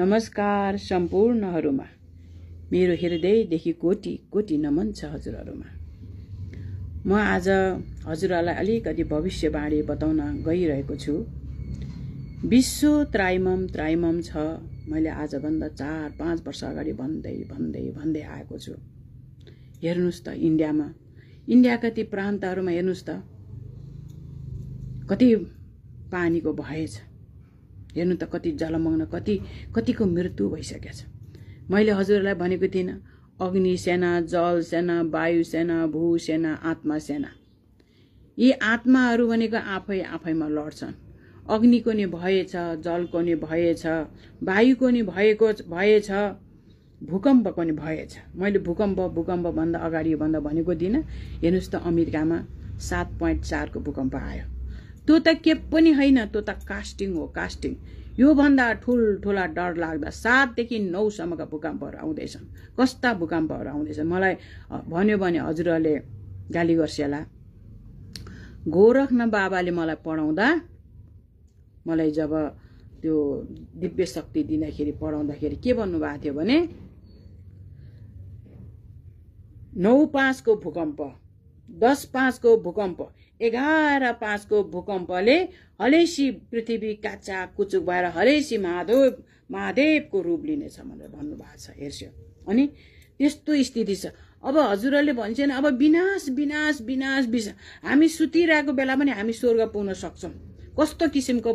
नमस्कार सम्पूर्णहरूमा मेरो हृदयदेखि कोटी कोटी नमन छ हजुरहरूमा म आज हजुरहरूलाई अलिकति भविष्यवाणी बताउन गइरहेको छु विश्व त्राइमम त्राइमम छ मैले आजभन्दा चार पाँच वर्ष अगाडि भन्दै भन्दै भन्दै आएको छु हेर्नुहोस् त इन्डियामा इन्डियाका ती प्रान्तहरूमा हेर्नुहोस् त कति पानीको भएछ हेर्नु त कति जलमग्न कति कतिको मृत्यु भइसकेको छ मैले हजुरलाई भनेको थिइनँ अग्नि सेना जल सेना वायु सेना भू सेना आत्मा सेना यी आत्माहरू भनेको आफै आफैमा लड्छन् अग्निको नि भएछ जलको नि भएछ वायुको नि भएको भएछ भूकम्पको नि भएछ मैले भूकम्प भूकम्पभन्दा भन्दा भनेको दिन हेर्नुहोस् त अमेरिकामा सात पोइन्ट चारको भूकम्प आयो त्यो त के पनि होइन त्यो त कास्टिङ हो कास्टिङ योभन्दा ठुल्ठुला डर लाग्दा सातदेखि नौसम्मका भूकम्पहरू आउँदैछन् कस्ता भूकम्पहरू आउँदैछन् मलाई भन्यो भने हजुरहरूले गाली गर्स्याला गोरखना बाबाले मलाई पढाउँदा मलाई जब त्यो दिव्य शक्ति दिँदाखेरि पढाउँदाखेरि के भन्नुभएको थियो भने नौ पाँचको भूकम्प दस पाँचको भूकम्प एघार पाँचको भूकम्पले हलैसी पृथ्वी काचा कुचुक भएर हलैसी महादेव महादेवको रूप लिनेछ भनेर भन्नुभएको छ हेर्छु अनि त्यस्तो स्थिति छ अब हजुरहरूले भन्छ अब विनाश विनाश विनाश विश हामी सुतिरहेको बेला पनि हामी स्वर्ग पुग्न सक्छौँ कस्तो किसिमको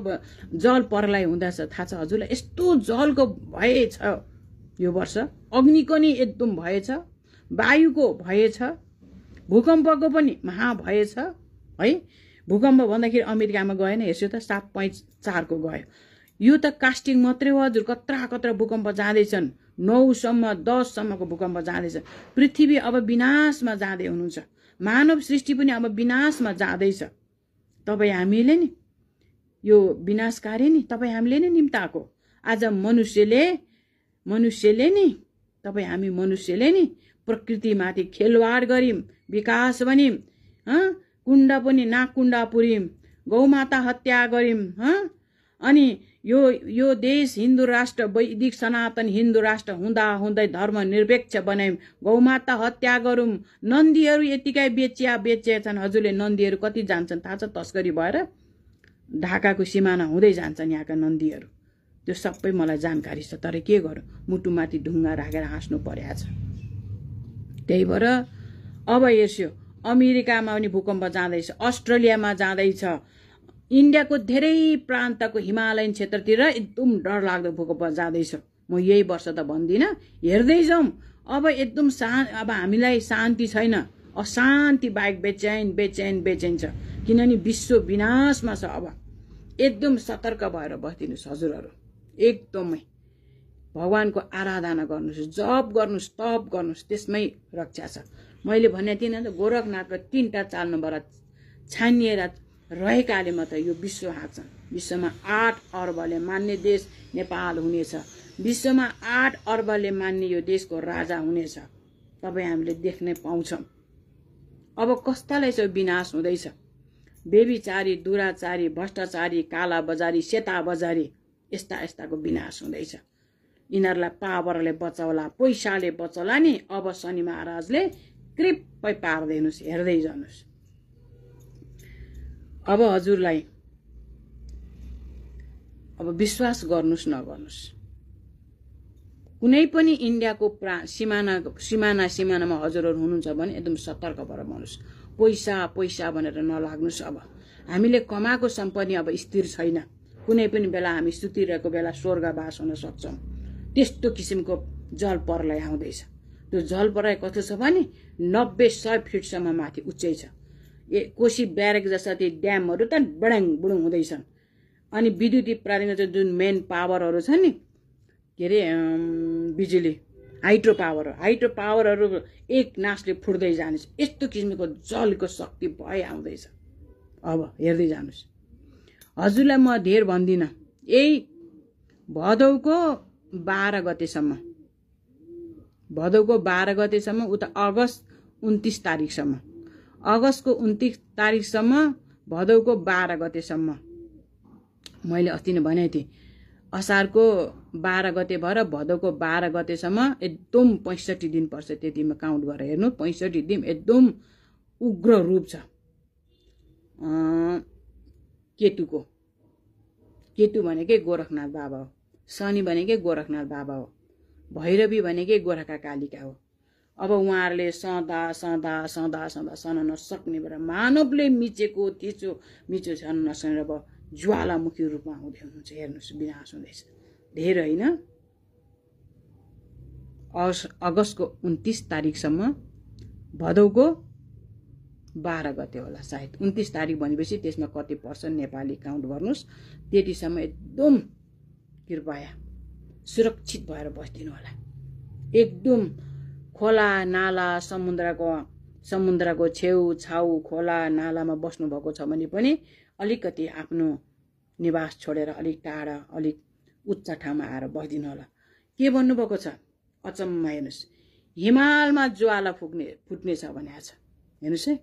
जल परलाई हुँदछ थाहा छ हजुरलाई यस्तो जलको भएछ यो वर्ष अग्निको नि एकदम भएछ वायुको भएछ भूकम्पको पनि महा भएछ है भूकम्प भन्दाखेरि अमेरिकामा गएन हेर्छु त सात पोइन्ट चारको गयो यो त कास्टिङ मात्रै हो हजुर कत्रा कत्रा भूकम्प जाँदैछन् नौसम्म दससम्मको भूकम्प जाँदैछ पृथ्वी अब विनाशमा जाँदै हुनुहुन्छ मानव सृष्टि पनि अब विनाशमा जाँदैछ तपाईँ हामीले नि यो विनाशकारी नि तपाईँ हामीले नै निम्ताएको आज मनुष्यले मनुष्यले नि तपाईँ हामी मनुष्यले नि प्रकृतिमाथि खेलवाड गऱ्यौँ विकास भन्यौँ कुण्ड पनि कुण्ड पुऱ्यौँ गौमाता हत्या गऱ्यौँ अनि यो यो देश हिन्दू राष्ट्र वैदिक सनातन हिन्दू राष्ट्र हुँदा हुँदै धर्मनिरपेक्ष बनायौँ गौमाता हत्या गरौँ नन्दीहरू यतिकै बेचिया बेचिया छन् हजुरले नन्दीहरू कति जान्छन् थाहा छ तस्करी भएर ढाकाको सिमाना हुँदै जान्छन् यहाँका नन्दीहरू त्यो सबै मलाई जानकारी छ तर के गरौँ मुटुमाथि ढुङ्गा राखेर हाँस्नु परेको छ त्यही भएर अब हेर्छु अमेरिकामा पनि भूकम्प जाँदैछ अस्ट्रेलियामा जाँदैछ इन्डियाको धेरै प्रान्तको हिमालयन क्षेत्रतिर एकदम डर लाग्दो भूकम्प जाँदैछ म यही वर्ष त भन्दिनँ हेर्दै जाउँ अब एकदम सा अब हामीलाई शान्ति छैन अशान्ति बाहेक बेचैन बेचैन बेचैन छ किनभने विश्व विनाशमा छ अब एकदम सतर्क भएर बस्दिनुहोस् हजुरहरू एकदमै भगवान्को आराधना गर्नुहोस् जप गर्नुहोस् तप गर्नुहोस् त्यसमै रक्षा छ मैले भनेको थिइनँ त गोरखनाथको तिनवटा चाल छानिएर रहेकाले मात्र यो विश्व हाँक्छ विश्वमा आठ अर्बले मान्ने देश नेपाल हुनेछ विश्वमा आठ अर्बले मान्ने यो देशको राजा हुनेछ तपाईँ हामीले देख्नै पाउँछौँ अब कस्तालाई चाहिँ विनाश हुँदैछ बेबीचारी दुराचारी भ्रष्टाचारी काला बजारी सेता बजारी यस्ता यस्ताको विनाश हुँदैछ यिनीहरूलाई पावरले बचाउला पैसाले बचाउला नि अब शनि महाराजले कृपै पारिदिनुहोस् हेर्दै जानुहोस् अब हजुरलाई अब विश्वास गर्नुहोस् नगर्नुहोस् कुनै पनि इन्डियाको प्रा सिमाना सिमाना सिमानामा हजुरहरू हुनुहुन्छ भने एकदम सतर्क भएर भन्नुहोस् पैसा पैसा भनेर नलाग्नुहोस् अब हामीले कमाएको सम्पत्ति अब स्थिर छैन कुनै पनि बेला हामी सुतिरहेको बेला स्वर्गवास हुन सक्छौँ त्यस्तो किसिमको जल प्रलय आउँदैछ त्यो जलपराई कस्तो छ भने नब्बे सय फिटसम्म माथि उच्चै छ ए कोसी ब्यारेक जस्ता ती ड्यामहरू त बडाङ बुडुङ हुँदैछन् अनि विद्युतीय प्राधिकरण जुन मेन पावरहरू छ नि के अरे बिजुली हाइड्रो पावर हाइड्रो पावरहरू एक नासले फुट्दै जानेछ यस्तो किसिमको जलको शक्ति भए आउँदैछ अब हेर्दै जानुहोस् हजुरलाई म धेर भन्दिनँ यही भदौको बाह्र गतेसम्म भदौको बाह्र गतेसम्म उता अगस्त उन्तिस तारिकसम्म अगस्तको उन्तिस तारिकसम्म भदौको बाह्र गतेसम्म मैले अस्ति नै भनेको थिएँ असारको बाह्र गते भएर भदौको बाह्र गतेसम्म एकदम पैँसठी दिन पर्छ त्यतिमा काउन्ट गरेर हेर्नु पैँसठी दिन एकदम उग्र रूप छ केतुको केतु भनेकै गोरखनाथ बाबा हो शनि भनेकै गोरखनाथ बाबा हो भैरवी भनेकै गोर्खा कालिका हो अब उहाँहरूले सदा सदा सदा सदा सन नसक्ने भएर मानवले मिचेको तिचो मिचो सन नसक्ने अब ज्वालामुखी रूपमा आउँदै हुनुहुन्छ हेर्नुहोस् विनाश हुँदैछ धेरै होइन अस अगस्तको उन्तिस तारिकसम्म भदौको बाह्र गते होला सायद उन्तिस तारिक भनेपछि त्यसमा कति पर्छ नेपाली काउन्ट गर्नुहोस् त्यतिसम्म एकदम कृपया सुरक्षित भएर बस्दिनु होला एकदम खोला नाला समुद्रको समुद्रको छेउ छाउ खोला नालामा बस्नुभएको छ भने पनि अलिकति आफ्नो निवास छोडेर अलिक टाढा अलिक उच्च ठाउँमा आएर बस्दिनु होला के भन्नुभएको छ अचम्म हेर्नुहोस् हिमालमा ज्वाला फुक्ने फुट्नेछ भनेको छ हेर्नुहोस् है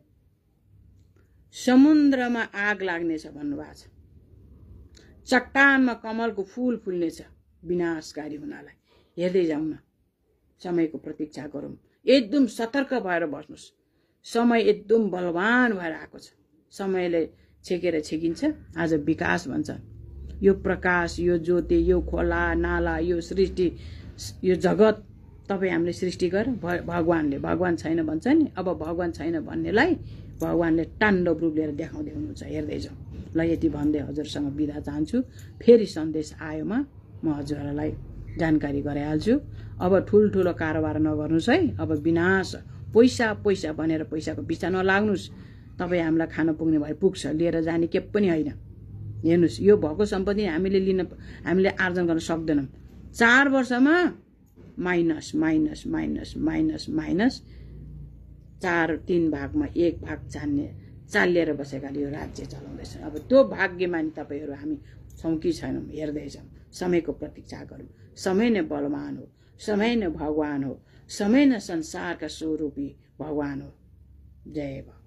समुद्रमा आग लाग्नेछ भन्नुभएको छ चट्टानमा कमलको फुल फुल्नेछ विनाशकारी हुनालाई हेर्दै जाउँ न समयको प्रतीक्षा गरौँ एकदम सतर्क भएर बस्नुहोस् समय एकदम बलवान भएर आएको छ समयले छेकेर छेकिन्छ आज विकास भन्छ यो प्रकाश यो ज्योति यो खोला नाला यो सृष्टि यो जगत तपाईँ हामीले सृष्टि गर भगवान्ले भगवान् छैन भन्छ नि अब भगवान् छैन भन्नेलाई भगवान्ले टाण्डव रूप लिएर देखाउँदै हुनुहुन्छ हेर्दै जाउँ ल यति भन्दै हजुरसँग बिदा चाहन्छु फेरि सन्देश आयोमा म हजुरहरूलाई जानकारी गराइहाल्छु अब ठुल्ठुलो कारोबार नगर्नुहोस् है अब विनाश पैसा पैसा भनेर पैसाको पिसा नलाग्नुहोस् तपाईँ हामीलाई खान पुग्ने भए पुग्छ लिएर जाने के पनि होइन हेर्नुहोस् यो भएको सम्पत्ति हामीले लिन हामीले आर्जन गर्न सक्दैनौँ चार वर्षमा minus minus minus minus minus चार तिन भागमा एक भाग चाल्ने चालिएर बसेकाले यो राज्य चलाउँदैछ अब त्यो भाग्यमानी तपाईँहरू हामी छौँ कि छैनौँ हेर्दैछौँ समयको प्रतीक्षा गरौँ समय नै बलवान हो समय नै भगवान हो समय नै संसारका स्वरूपी भगवान हो जय भ